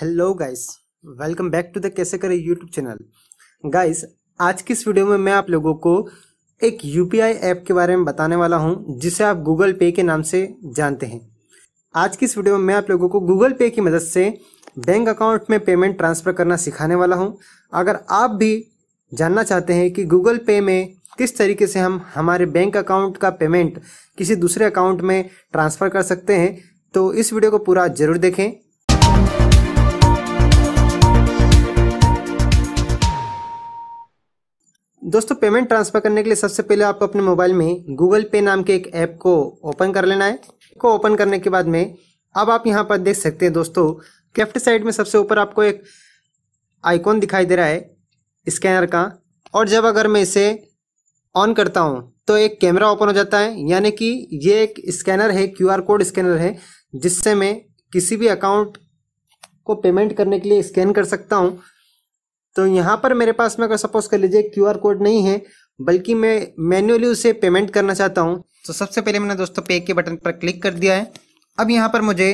hello guys welcome back to the कैसे करें YouTube channel guys आज की इस वीडियो में मैं आप लोगों को एक यूपीआई ऐप के बारे में बताने वाला हूं जिसे आप गूगल पे के नाम से जानते हैं आज की इस वीडियो में मैं आप लोगों को गूगल पे की मदद से बैंक अकाउंट में पेमेंट ट्रांसफ़र करना सिखाने वाला हूँ अगर आप भी जानना चाहते हैं कि गूगल पे में किस तरीके से हम हमारे बैंक अकाउंट का पेमेंट किसी दूसरे अकाउंट में ट्रांसफ़र कर सकते हैं तो इस वीडियो को पूरा ज़रूर देखें दोस्तों पेमेंट ट्रांसफ़र करने के लिए सबसे पहले आपको अपने मोबाइल में गूगल पे नाम के एक ऐप को ओपन कर लेना है को ओपन करने के बाद में अब आप यहाँ पर देख सकते हैं दोस्तों लेफ्ट साइड में सबसे ऊपर आपको एक आइकॉन दिखाई दे रहा है स्कैनर का और जब अगर मैं इसे ऑन करता हूँ तो एक कैमरा ओपन हो जाता है यानी कि ये एक स्कैनर है क्यू कोड स्कैनर है जिससे मैं किसी भी अकाउंट को पेमेंट करने के लिए स्कैन कर सकता हूँ तो यहाँ पर मेरे पास में अगर सपोज कर लीजिए क्यू कोड नहीं है बल्कि मैं मैन्युअली उसे पेमेंट करना चाहता हूँ तो सबसे पहले मैंने दोस्तों पे के बटन पर क्लिक कर दिया है अब यहाँ पर मुझे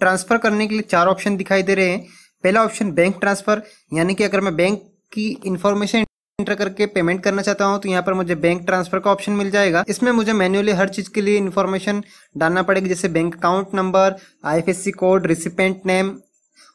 ट्रांसफ़र करने के लिए चार ऑप्शन दिखाई दे रहे हैं पहला ऑप्शन बैंक ट्रांसफ़र यानी कि अगर मैं बैंक की इन्फॉर्मेशन इंटर करके पेमेंट करना चाहता हूँ तो यहाँ पर मुझे बैंक ट्रांसफर का ऑप्शन मिल जाएगा इसमें मुझे मैन्युअली हर चीज़ के लिए इन्फॉर्मेशन डालना पड़ेगी जैसे bank account number IFSC code recipient name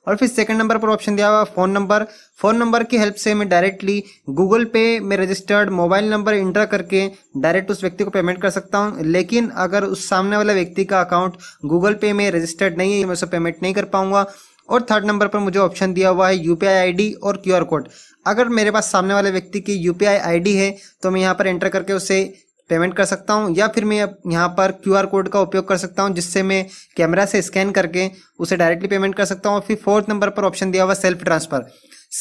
और फिर सेकंड नंबर पर ऑप्शन दिया हुआ फ़ोन नंबर फ़ोन नंबर की हेल्प से मैं डायरेक्टली गूगल पे में रजिस्टर्ड मोबाइल नंबर इंटर करके डायरेक्ट उस व्यक्ति को पेमेंट कर सकता हूँ लेकिन अगर उस सामने वाला व्यक्ति का अकाउंट गूगल पे में रजिस्टर्ड नहीं है मैं उसे पेमेंट नहीं कर पाऊंगा और थर्ड नंबर पर मुझे ऑप्शन दिया हुआ है यू पी और क्यू कोड अगर मेरे पास सामने वाले व्यक्ति की यू पी आई है तो मैं यहाँ पर एंटर करके उसे पेमेंट कर सकता हूँ या फिर मैं यहाँ पर क्यू कोड का उपयोग कर सकता हूँ जिससे मैं कैमरा से स्कैन करके उसे डायरेक्टली पेमेंट कर सकता हूँ फिर फोर्थ नंबर पर ऑप्शन दिया हुआ सेल्फ ट्रांसफ़र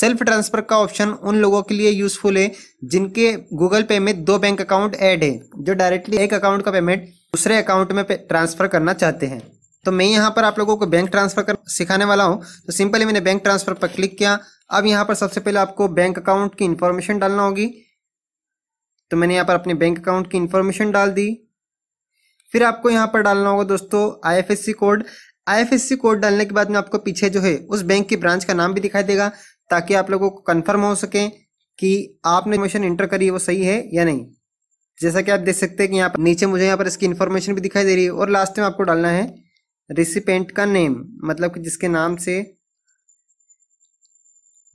सेल्फ ट्रांसफ़र का ऑप्शन उन लोगों के लिए यूज़फुल है जिनके गूगल पे में दो बैंक अकाउंट ऐड है जो डायरेक्टली एक अकाउंट का पेमेंट दूसरे अकाउंट में ट्रांसफ़र करना चाहते हैं तो मैं यहाँ पर आप लोगों को बैंक ट्रांसफ़र कर सिखाने वाला हूँ तो सिंपली मैंने बैंक ट्रांसफ़र पर क्लिक किया अब यहाँ पर सबसे पहले आपको बैंक अकाउंट की इन्फॉर्मेशन डालना होगी तो मैंने यहाँ पर अपने बैंक अकाउंट की इन्फॉर्मेशन डाल दी फिर आपको यहाँ पर डालना होगा दोस्तों आईएफएससी कोड आईएफएससी कोड डालने के बाद में आपको पीछे जो है उस बैंक की ब्रांच का नाम भी दिखाई देगा ताकि आप लोगों को कन्फर्म हो सके कि आपने इन्फॉर्मेशन इंटर करी वो सही है या नहीं जैसा कि आप देख सकते हैं कि यहाँ पर नीचे मुझे यहाँ पर इसकी इन्फॉर्मेशन भी दिखाई दे रही है और लास्ट में आपको डालना है रिसिपेंट का नेम मतलब कि जिसके नाम से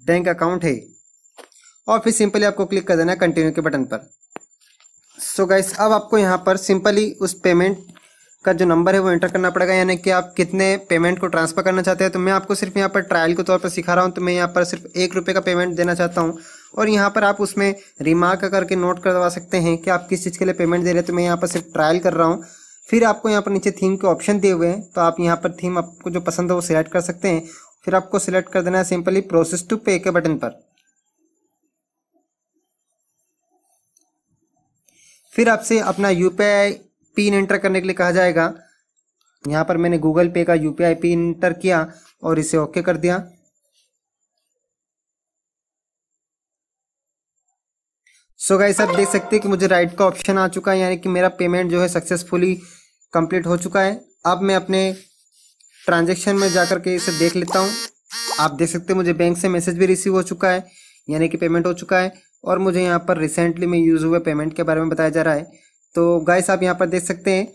बैंक अकाउंट है और फिर सिंपली आपको क्लिक कर देना है कंटिन्यू के बटन पर सो so गाइस अब आपको यहाँ पर सिंपली उस पेमेंट का जो नंबर है वो एंटर करना पड़ेगा यानी कि आप कितने पेमेंट को ट्रांसफ़र करना चाहते हैं तो मैं आपको सिर्फ यहाँ पर ट्रायल के तौर पर सिखा रहा हूँ तो मैं यहाँ पर सिर्फ एक रुपये का पेमेंट देना चाहता हूँ और यहाँ पर आप उसमें रिमार्क करके नोट करवा सकते हैं कि आप किस चीज़ के लिए पेमेंट दे रहे हैं तो मैं यहाँ पर सिर्फ ट्रायल कर रहा हूँ फिर आपको यहाँ पर नीचे थीम के ऑप्शन दिए हुए हैं तो आप यहाँ पर थीम आपको जो पसंद है वो सिलेक्ट कर सकते हैं फिर आपको सिलेक्ट कर देना है सिंपली प्रोसेस टू पे के बटन पर फिर आपसे अपना यू पिन एंटर करने के लिए कहा जाएगा यहाँ पर मैंने गूगल पे का यू पिन एंटर किया और इसे ओके कर दिया सो so गाइस आप देख सकते हैं कि मुझे राइट का ऑप्शन आ चुका है यानी कि मेरा पेमेंट जो है सक्सेसफुली कंप्लीट हो चुका है अब मैं अपने ट्रांजेक्शन में जाकर के इसे देख लेता हूँ आप देख सकते हैं मुझे बैंक से मैसेज भी रिसीव हो चुका है यानी कि पेमेंट हो चुका है और मुझे यहाँ पर रिसेंटली में यूज़ हुए पेमेंट के बारे में बताया जा रहा है तो गाइस आप यहाँ पर देख सकते हैं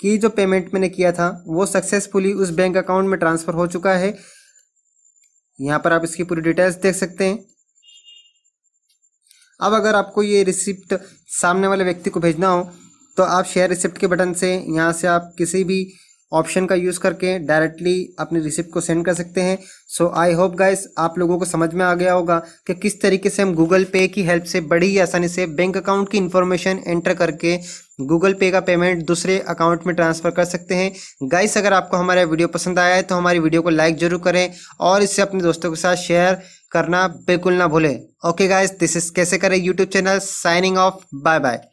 कि जो पेमेंट मैंने किया था वो सक्सेसफुली उस बैंक अकाउंट में ट्रांसफ़र हो चुका है यहाँ पर आप इसकी पूरी डिटेल्स देख सकते हैं अब अगर आपको ये रिसिप्ट सामने वाले व्यक्ति को भेजना हो तो आप शेयर रिसिप्ट के बटन से यहाँ से आप किसी भी ऑप्शन का यूज़ करके डायरेक्टली अपनी रिसिप्ट को सेंड कर सकते हैं सो आई होप गाइस आप लोगों को समझ में आ गया होगा कि किस तरीके से हम गूगल पे की हेल्प से बड़ी आसानी से बैंक अकाउंट की इन्फॉर्मेशन एंटर करके गूगल पे का पेमेंट दूसरे अकाउंट में ट्रांसफ़र कर सकते हैं गाइस अगर आपको हमारा वीडियो पसंद आया है तो हमारी वीडियो को लाइक जरूर करें और इससे अपने दोस्तों के साथ शेयर करना बिल्कुल ना भूलें ओके गाइज दिस इज कैसे करें YouTube channel signing off bye bye